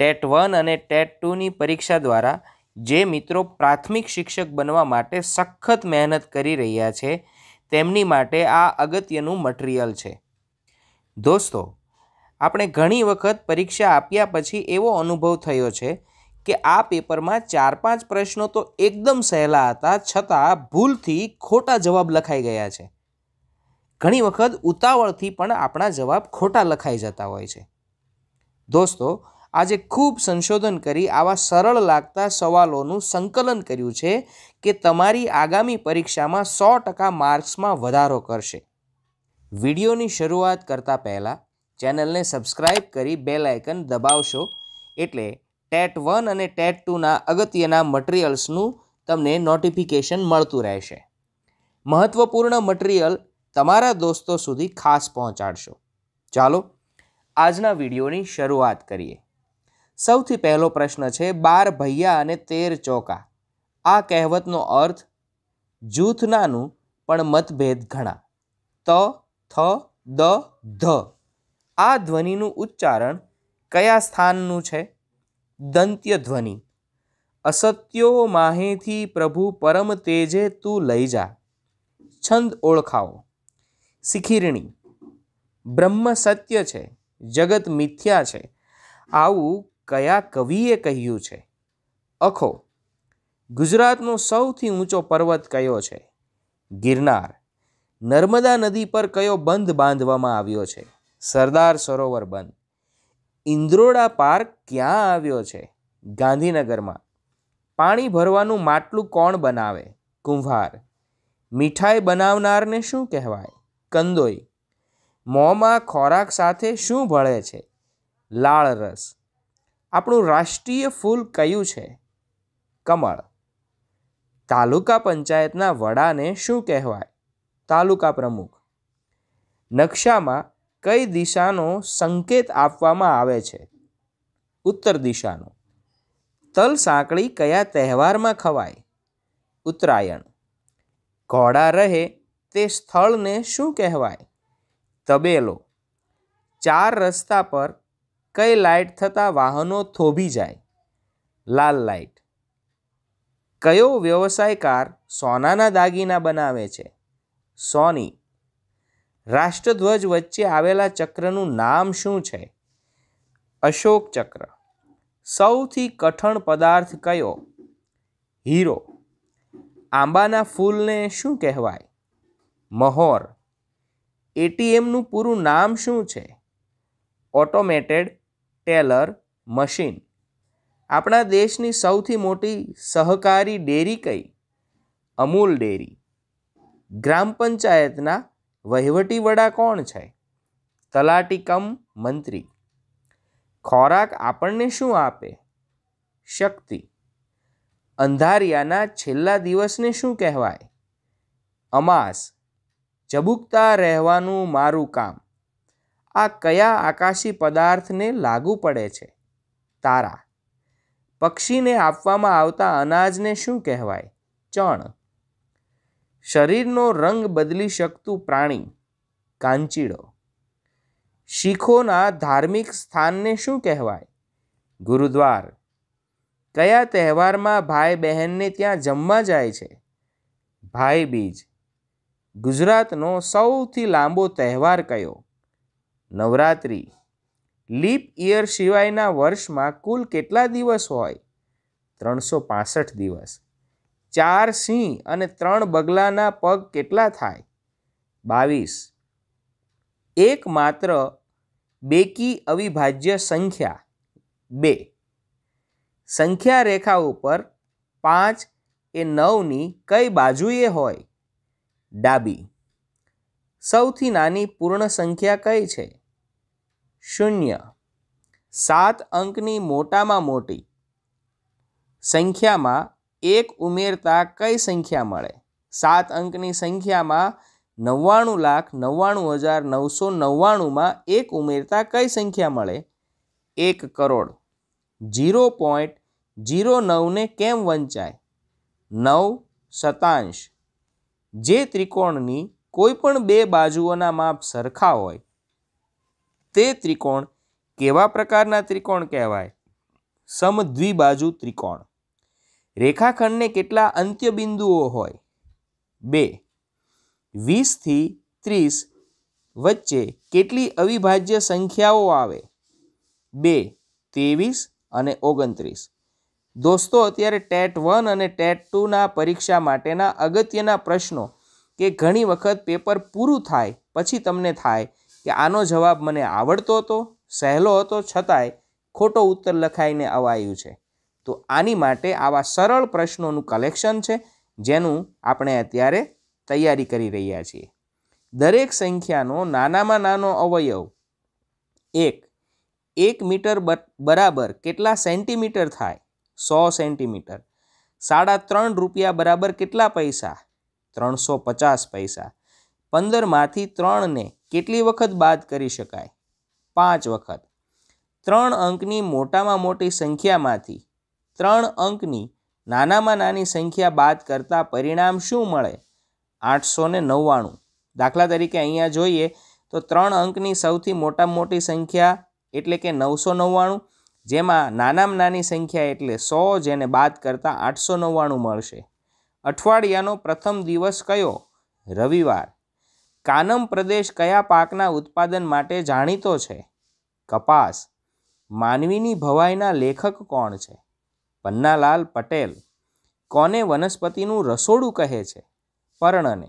TET one અને TET ટુની પરીક્ષા દ્વારા જે મિત્રો પ્રાથમિક શિક્ષક બનવા માટે સખત મહેનત કરી રહ્યા છે તેમની માટે આ અગત્યનું મટીરિયલ છે દોસ્તો આપણે ઘણી વખત પરીક્ષા આપ્યા પછી એવો અનુભવ થયો છે કે આ પેપરમાં ચાર પાંચ પ્રશ્નો તો એકદમ સહેલા હતા છતાં ભૂલથી ખોટા જવાબ લખાઈ ગયા છે ઘણી વખત ઉતાવળથી પણ આપણા જવાબ ખોટા લખાઈ જતા હોય છે દોસ્તો આજે ખૂબ સંશોધન કરી આવા સરળ લાગતા સવાલોનું સંકલન કર્યું છે કે તમારી આગામી પરીક્ષામાં સો ટકા માર્ક્સમાં વધારો કરશે વિડીયોની શરૂઆત કરતાં પહેલાં ચેનલને સબસ્ક્રાઈબ કરી બેલ આઇકન દબાવશો એટલે ટેટ વન અને ટેટ ટુના અગત્યના મટિરિયલ્સનું તમને નોટિફિકેશન મળતું રહેશે મહત્ત્વપૂર્ણ મટિરિયલ તમારા દોસ્તો સુધી ખાસ પહોંચાડશો ચાલો આજના વિડીયોની શરૂઆત કરીએ સૌથી પહેલો પ્રશ્ન છે બાર ભૈયા અને તેર ચોકા આ કહેવતનો અર્થ જૂથ નાનું પણ મતભેદ ઘણા ત થ દ ધ આ ધ્વનિનું ઉચ્ચારણ કયા સ્થાનનું છે દંત્ય ધ્વનિ અસત્યો માહેથી પ્રભુ પરમ તેજે તું લઈ જા છંદ ઓળખાવો શિખીરણી બ્રહ્મ સત્ય છે જગત મિથ્યા છે આવું કયા કવિએ કહ્યું છે અખો ગુજરાતનો સૌથી ઊંચો પર્વત કયો છે ગિરનાર નર્મદા નદી પર કયો બંધ બાંધવામાં આવ્યો છે સરદાર સરોવર બંધ ઇન્દ્રોડા પાર્ક ક્યાં આવ્યો છે ગાંધીનગરમાં પાણી ભરવાનું માટલું કોણ બનાવે કુંભાર મીઠાઈ બનાવનારને શું કહેવાય કંદોઈ મોંમાં ખોરાક સાથે શું ભળે છે લાળ રસ આપણું રાષ્ટ્રીય ફૂલ કયું છે કમળ તાલુકા પંચાયતના વડાને શું કહેવાય તાલુકા પ્રમુખ નકશામાં કઈ દિશાનો સંકેત આપવામાં આવે છે ઉત્તર દિશાનો તલ સાંકળી કયા તહેવારમાં ખવાય ઉત્તરાયણ ઘોડા રહે તે સ્થળને શું કહેવાય તબેલો ચાર રસ્તા પર કઈ લાઇટ થતાં વાહનો થોભી જાય લાલ લાઇટ કયો વ્યવસાયકાર સોનાના દાગીના બનાવે છે સોની રાષ્ટ્રધ્વજ વચ્ચે આવેલા ચક્રનું નામ શું છે અશોક ચક્ર સૌથી કઠણ પદાર્થ કયો હીરો આંબાના ફૂલને શું કહેવાય મહોર એટીએમનું પૂરું નામ શું છે ઓટોમેટેડ ટેલર મશીન આપણા દેશની સૌથી મોટી સહકારી ડેરી કઈ અમૂલ ડેરી ગ્રામ પંચાયતના વહીવટી વડા કોણ છે તલાટીકમ મંત્રી ખોરાક આપણને શું આપે શક્તિ અંધારિયાના છેલ્લા દિવસને શું કહેવાય અમાસ ચબુકતા રહેવાનું મારું કામ આ કયા આકાશી પદાર્થને લાગુ પડે છે તારા પક્ષીને આપવામાં આવતા અનાજને શું કહેવાય ચણ શરીરનો રંગ બદલી શકતું પ્રાણી કાંચીડો શીખોના ધાર્મિક સ્થાનને શું કહેવાય ગુરુદ્વાર કયા તહેવારમાં ભાઈ બહેનને ત્યાં જમવા જાય છે ભાઈ બીજ ગુજરાતનો સૌથી લાંબો તહેવાર કયો નવરાત્રિ લીપ ઇયર સિવાયના વર્ષમાં કુલ કેટલા દિવસ હોય ત્રણસો પાસઠ દિવસ ચાર સિંહ અને ત્રણ બગલાના પગ કેટલા થાય બાવીસ એક માત્ર બેકી અવિભાજ્ય સંખ્યા બે સંખ્યા રેખા ઉપર પાંચ એ નવની કઈ બાજુએ હોય ડાબી સૌથી નાની પૂર્ણ સંખ્યા કઈ છે શૂન્ય સાત અંકની મોટામાં મોટી સંખ્યામાં એક ઉમેરતા કઈ સંખ્યા મળે સાત અંકની સંખ્યામાં નવ્વાણું લાખ નવ્વાણું હજાર નવસો નવ્વાણુંમાં એક ઉમેરતા કઈ સંખ્યા મળે એક કરોડ જીરો પોઈન્ટ જીરો નવને કેમ વંચાય નવ શતાંશ જે ત્રિકોણની કોઈપણ બે બાજુઓના માપ સરખા હોય તે ત્રિકોણ કેવા પ્રકારના ત્રિકોણ કહેવાય સમદ્વિબાજુ ત્રિકોણ રેખાખંડને કેટલા અંત્ય બિંદુઓ હોય બે વીસથી ત્રીસ વચ્ચે કેટલી અવિભાજ્ય સંખ્યાઓ આવે બે ત્રેવીસ અને ઓગણત્રીસ દોસ્તો અત્યારે ટેટ વન અને ટેટ ટુના પરીક્ષા માટેના અગત્યના પ્રશ્નો કે ઘણી વખત પેપર પૂરું થાય પછી તમને થાય કે આનો જવાબ મને આવડતો હતો સહેલો હતો છતાંય ખોટો ઉત્તર લખાઈને અવાયું છે તો આની માટે આવા સરળ પ્રશ્નોનું કલેક્શન છે જેનું આપણે અત્યારે તૈયારી કરી રહ્યા છીએ દરેક સંખ્યાનો નાનામાં નાનો અવયવ એક એક મીટર બરાબર કેટલા સેન્ટીમીટર થાય સો સેન્ટીમીટર સાડા ત્રણ રૂપિયા બરાબર કેટલા પૈસા ત્રણસો પચાસ પૈસા પંદરમાંથી ત્રણને કેટલી વખત બાદ કરી શકાય પાંચ વખત ત્રણ અંકની મોટામાં મોટી સંખ્યામાંથી ત્રણ અંકની નાનામાં નાની સંખ્યા બાદ કરતાં પરિણામ શું મળે આઠસો ને નવ્વાણું દાખલા તરીકે અહીંયા જોઈએ તો ત્રણ અંકની સૌથી મોટામાં મોટી સંખ્યા એટલે કે નવસો નવ્વાણું જેમાં નાનામાં નાની સંખ્યા એટલે સો જેને બાદ કરતાં આઠસો નવ્વાણું મળશે અઠવાડિયાનો પ્રથમ દિવસ કયો રવિવાર કાનમ પ્રદેશ કયા પાકના ઉત્પાદન માટે જાણીતો છે કપાસ માનવીની ભવાઈના લેખક કોણ છે પન્નાલાલ પટેલ કોને વનસ્પતિનું રસોડું કહે છે પર્ણને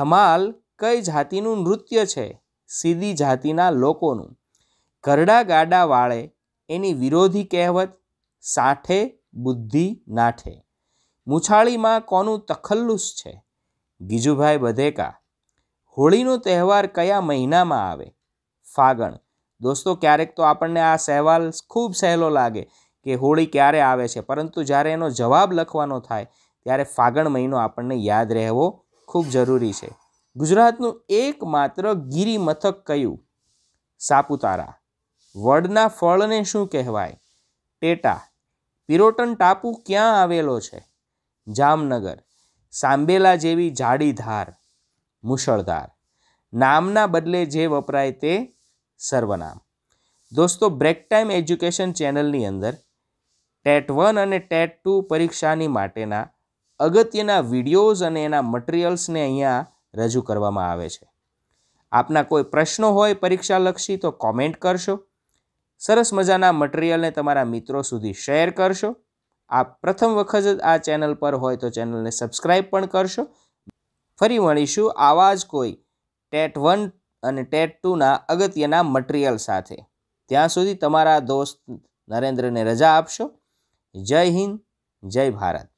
ધમાલ કઈ જાતિનું નૃત્ય છે સીધી જાતિના લોકોનું ઘરડા ગાડા વાળે એની વિરોધી કહેવત સાઠે બુદ્ધિ નાઠે મૂછાળીમાં કોનું તખલ્લુસ છે ગીજુભાઈ બધેકા હોળીનો તહેવાર કયા મહિનામાં આવે ફાગણ દોસ્તો ક્યારેક તો આપણને આ સહેવાલ ખૂબ સહેલો લાગે કે હોળી ક્યારે આવે છે પરંતુ જ્યારે એનો જવાબ લખવાનો થાય ત્યારે ફાગણ મહિનો આપણને યાદ રહેવો ખૂબ જરૂરી છે ગુજરાતનું એકમાત્ર ગિરિમથક મથક કયું સાપુતારા વડના ફળને શું કહેવાય ટેટા પિરોટન ટાપુ ક્યાં આવેલો છે જામનગર સાંબેલા જેવી જાડી ધાર મુશળધાર નામના બદલે જે વપરાય તે સર્વનામ દોસ્તો બ્રેક ટાઈમ એજ્યુકેશન ચેનલની અંદર ટેટ વન અને ટેટ ટુ પરીક્ષાની માટેના અગત્યના વિડીયોઝ અને એના મટિરિયલ્સને અહીંયા રજૂ કરવામાં આવે છે આપના કોઈ પ્રશ્નો હોય પરીક્ષાલક્ષી તો કોમેન્ટ કરશો સરસ મજાના મટિરિયલને તમારા મિત્રો સુધી શેર કરશો આપ પ્રથમ વખત જ આ ચેનલ પર હોય તો ચેનલને સબસ્ક્રાઈબ પણ કરશો ફરી મળીશું આવા જ કોઈ ટેટ વન અને ટેટ ટુના અગત્યના મટીરિયલ સાથે ત્યાં સુધી તમારા દોસ્ત નરેન્દ્રને રજા આપશો જય હિન્દ જય ભારત